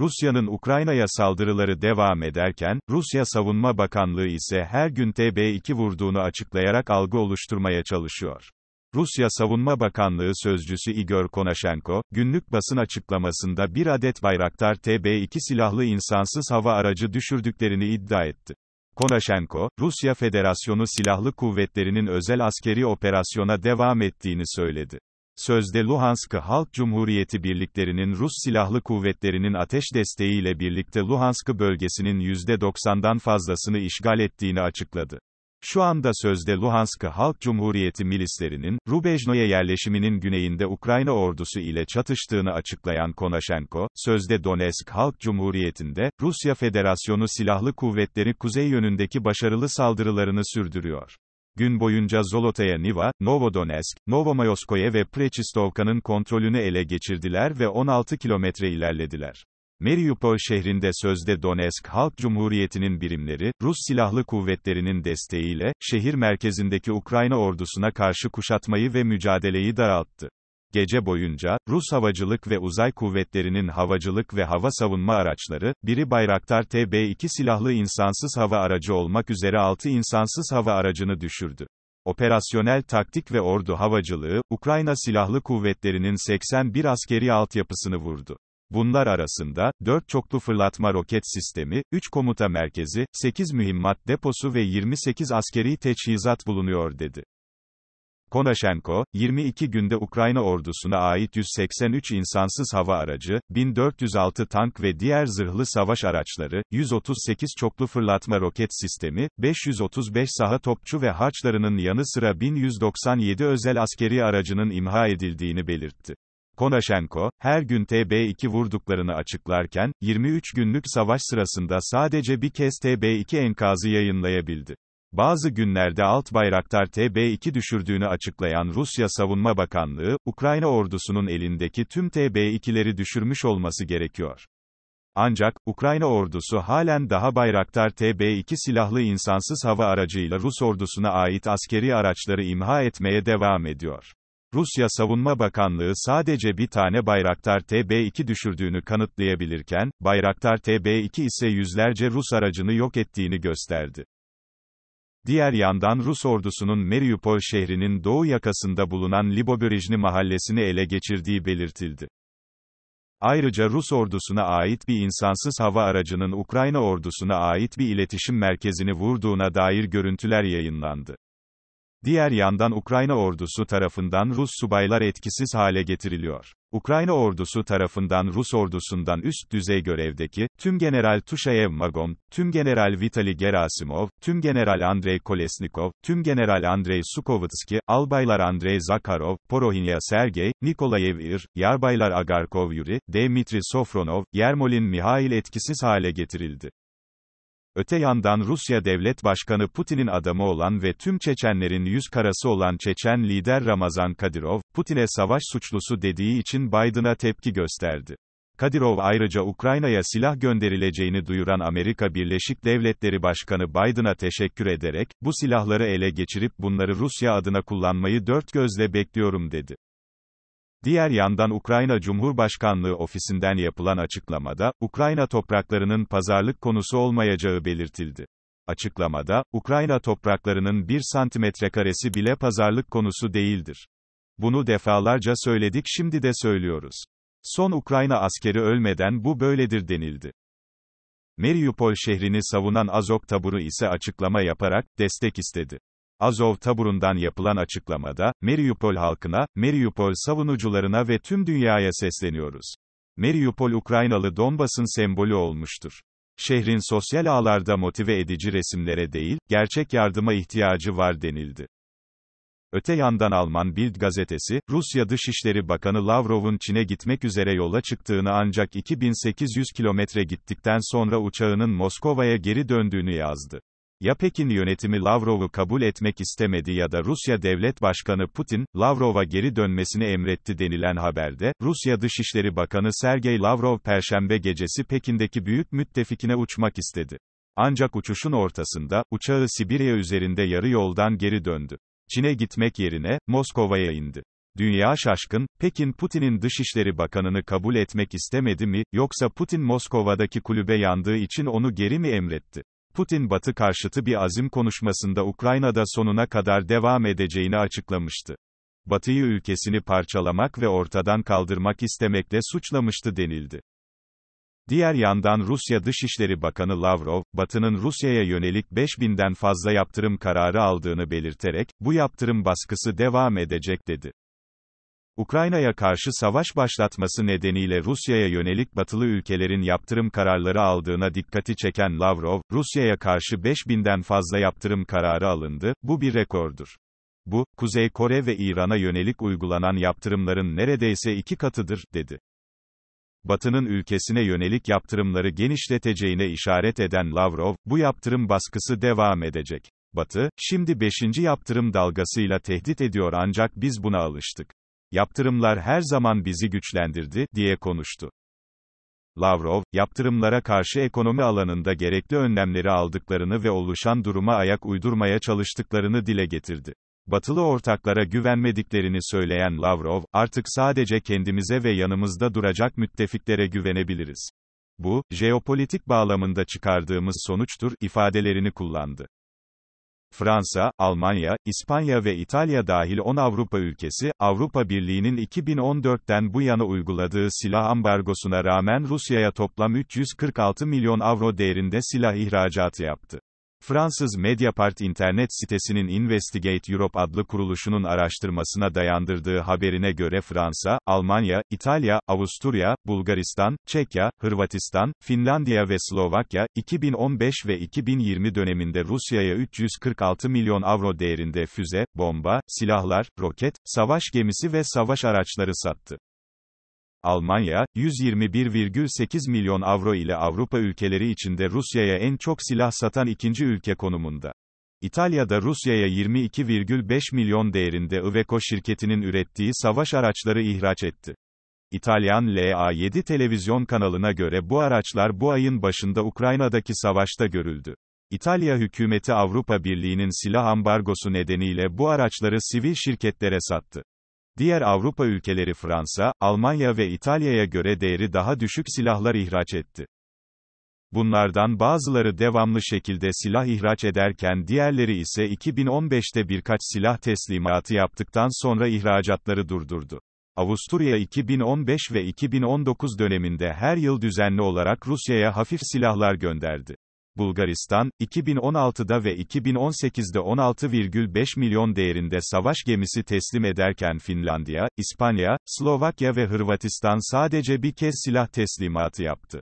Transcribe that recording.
Rusya'nın Ukrayna'ya saldırıları devam ederken, Rusya Savunma Bakanlığı ise her gün TB2 vurduğunu açıklayarak algı oluşturmaya çalışıyor. Rusya Savunma Bakanlığı Sözcüsü Igor Konashenko, günlük basın açıklamasında bir adet Bayraktar TB2 silahlı insansız hava aracı düşürdüklerini iddia etti. Konashenko, Rusya Federasyonu Silahlı Kuvvetleri'nin özel askeri operasyona devam ettiğini söyledi. Sözde Luhansk Halk Cumhuriyeti birliklerinin Rus Silahlı Kuvvetleri'nin ateş desteğiyle birlikte Luhansk bölgesinin %90'dan fazlasını işgal ettiğini açıkladı. Şu anda sözde Luhansk Halk Cumhuriyeti milislerinin, Rubejno'ya yerleşiminin güneyinde Ukrayna ordusu ile çatıştığını açıklayan Konaşenko, sözde Donetsk Halk Cumhuriyeti'nde, Rusya Federasyonu Silahlı Kuvvetleri kuzey yönündeki başarılı saldırılarını sürdürüyor. Gün boyunca Zolota'ya Niva, Novodonetsk, Novomayoskoye ve Prechistowka'nın kontrolünü ele geçirdiler ve 16 kilometre ilerlediler. Mariupol şehrinde sözde Donetsk Halk Cumhuriyeti'nin birimleri, Rus Silahlı Kuvvetleri'nin desteğiyle, şehir merkezindeki Ukrayna ordusuna karşı kuşatmayı ve mücadeleyi daralttı gece boyunca, Rus Havacılık ve Uzay Kuvvetleri'nin havacılık ve hava savunma araçları, biri Bayraktar TB2 silahlı insansız hava aracı olmak üzere 6 insansız hava aracını düşürdü. Operasyonel taktik ve ordu havacılığı, Ukrayna Silahlı Kuvvetleri'nin 81 askeri altyapısını vurdu. Bunlar arasında, 4 çoklu fırlatma roket sistemi, 3 komuta merkezi, 8 mühimmat deposu ve 28 askeri teçhizat bulunuyor dedi. Konaşenko, 22 günde Ukrayna ordusuna ait 183 insansız hava aracı, 1406 tank ve diğer zırhlı savaş araçları, 138 çoklu fırlatma roket sistemi, 535 saha topçu ve harçlarının yanı sıra 1197 özel askeri aracının imha edildiğini belirtti. Konaşenko, her gün TB2 vurduklarını açıklarken, 23 günlük savaş sırasında sadece bir kez TB2 enkazı yayınlayabildi. Bazı günlerde alt bayraktar TB2 düşürdüğünü açıklayan Rusya Savunma Bakanlığı, Ukrayna ordusunun elindeki tüm TB2'leri düşürmüş olması gerekiyor. Ancak, Ukrayna ordusu halen daha Bayraktar TB2 silahlı insansız hava aracıyla Rus ordusuna ait askeri araçları imha etmeye devam ediyor. Rusya Savunma Bakanlığı sadece bir tane Bayraktar TB2 düşürdüğünü kanıtlayabilirken, Bayraktar TB2 ise yüzlerce Rus aracını yok ettiğini gösterdi. Diğer yandan Rus ordusunun Mariupol şehrinin doğu yakasında bulunan Libobrejni mahallesini ele geçirdiği belirtildi. Ayrıca Rus ordusuna ait bir insansız hava aracının Ukrayna ordusuna ait bir iletişim merkezini vurduğuna dair görüntüler yayınlandı. Diğer yandan Ukrayna ordusu tarafından Rus subaylar etkisiz hale getiriliyor. Ukrayna ordusu tarafından Rus ordusundan üst düzey görevdeki, tüm General Tushayev Magom, tüm General Vitali Gerasimov, tüm General Andrei Kolesnikov, tüm General Andrei Sukovitski, Albaylar Andrei Zakarov, Porohinya Sergey, Nikolayev Ir, Yarbaylar Agarkov Yuri, Dmitri Sofronov, Yermolin Mihail etkisiz hale getirildi. Öte yandan Rusya Devlet Başkanı Putin'in adamı olan ve tüm Çeçenlerin yüz karası olan Çeçen lider Ramazan Kadirov, Putin'e savaş suçlusu dediği için Biden'a tepki gösterdi. Kadirov ayrıca Ukrayna'ya silah gönderileceğini duyuran Amerika Birleşik Devletleri Başkanı Biden'a teşekkür ederek, bu silahları ele geçirip bunları Rusya adına kullanmayı dört gözle bekliyorum dedi. Diğer yandan Ukrayna Cumhurbaşkanlığı ofisinden yapılan açıklamada, Ukrayna topraklarının pazarlık konusu olmayacağı belirtildi. Açıklamada, Ukrayna topraklarının bir santimetre karesi bile pazarlık konusu değildir. Bunu defalarca söyledik şimdi de söylüyoruz. Son Ukrayna askeri ölmeden bu böyledir denildi. Mariupol şehrini savunan Azok taburu ise açıklama yaparak, destek istedi. Azov taburundan yapılan açıklamada, Mariupol halkına, Mariupol savunucularına ve tüm dünyaya sesleniyoruz. Mariupol Ukraynalı Donbas'ın sembolü olmuştur. Şehrin sosyal ağlarda motive edici resimlere değil, gerçek yardıma ihtiyacı var denildi. Öte yandan Alman Bild gazetesi, Rusya Dışişleri Bakanı Lavrov'un Çin'e gitmek üzere yola çıktığını ancak 2800 kilometre gittikten sonra uçağının Moskova'ya geri döndüğünü yazdı. Ya Pekin yönetimi Lavrov'u kabul etmek istemedi ya da Rusya Devlet Başkanı Putin, Lavrov'a geri dönmesini emretti denilen haberde, Rusya Dışişleri Bakanı Sergey Lavrov Perşembe gecesi Pekin'deki büyük müttefikine uçmak istedi. Ancak uçuşun ortasında, uçağı Sibirya üzerinde yarı yoldan geri döndü. Çin'e gitmek yerine, Moskova'ya indi. Dünya şaşkın, Pekin Putin'in Dışişleri Bakanını kabul etmek istemedi mi, yoksa Putin Moskova'daki kulübe yandığı için onu geri mi emretti? Putin Batı karşıtı bir azim konuşmasında Ukrayna'da sonuna kadar devam edeceğini açıklamıştı. Batı'yı ülkesini parçalamak ve ortadan kaldırmak istemekle suçlamıştı denildi. Diğer yandan Rusya Dışişleri Bakanı Lavrov, Batı'nın Rusya'ya yönelik 5000'den fazla yaptırım kararı aldığını belirterek, bu yaptırım baskısı devam edecek dedi. Ukrayna'ya karşı savaş başlatması nedeniyle Rusya'ya yönelik batılı ülkelerin yaptırım kararları aldığına dikkati çeken Lavrov, Rusya'ya karşı 5000'den fazla yaptırım kararı alındı, bu bir rekordur. Bu, Kuzey Kore ve İran'a yönelik uygulanan yaptırımların neredeyse iki katıdır, dedi. Batı'nın ülkesine yönelik yaptırımları genişleteceğine işaret eden Lavrov, bu yaptırım baskısı devam edecek. Batı, şimdi 5. yaptırım dalgasıyla tehdit ediyor ancak biz buna alıştık yaptırımlar her zaman bizi güçlendirdi, diye konuştu. Lavrov, yaptırımlara karşı ekonomi alanında gerekli önlemleri aldıklarını ve oluşan duruma ayak uydurmaya çalıştıklarını dile getirdi. Batılı ortaklara güvenmediklerini söyleyen Lavrov, artık sadece kendimize ve yanımızda duracak müttefiklere güvenebiliriz. Bu, jeopolitik bağlamında çıkardığımız sonuçtur, ifadelerini kullandı. Fransa, Almanya, İspanya ve İtalya dahil 10 Avrupa ülkesi, Avrupa Birliği'nin 2014'ten bu yana uyguladığı silah ambargosuna rağmen Rusya'ya toplam 346 milyon avro değerinde silah ihracatı yaptı. Fransız Mediapart internet sitesinin Investigate Europe adlı kuruluşunun araştırmasına dayandırdığı haberine göre Fransa, Almanya, İtalya, Avusturya, Bulgaristan, Çekya, Hırvatistan, Finlandiya ve Slovakya, 2015 ve 2020 döneminde Rusya'ya 346 milyon avro değerinde füze, bomba, silahlar, roket, savaş gemisi ve savaş araçları sattı. Almanya, 121,8 milyon avro ile Avrupa ülkeleri içinde Rusya'ya en çok silah satan ikinci ülke konumunda. İtalya'da Rusya'ya 22,5 milyon değerinde Iveco şirketinin ürettiği savaş araçları ihraç etti. İtalyan LA7 televizyon kanalına göre bu araçlar bu ayın başında Ukrayna'daki savaşta görüldü. İtalya hükümeti Avrupa Birliği'nin silah ambargosu nedeniyle bu araçları sivil şirketlere sattı. Diğer Avrupa ülkeleri Fransa, Almanya ve İtalya'ya göre değeri daha düşük silahlar ihraç etti. Bunlardan bazıları devamlı şekilde silah ihraç ederken diğerleri ise 2015'te birkaç silah teslimatı yaptıktan sonra ihracatları durdurdu. Avusturya 2015 ve 2019 döneminde her yıl düzenli olarak Rusya'ya hafif silahlar gönderdi. Bulgaristan, 2016'da ve 2018'de 16,5 milyon değerinde savaş gemisi teslim ederken Finlandiya, İspanya, Slovakya ve Hırvatistan sadece bir kez silah teslimatı yaptı.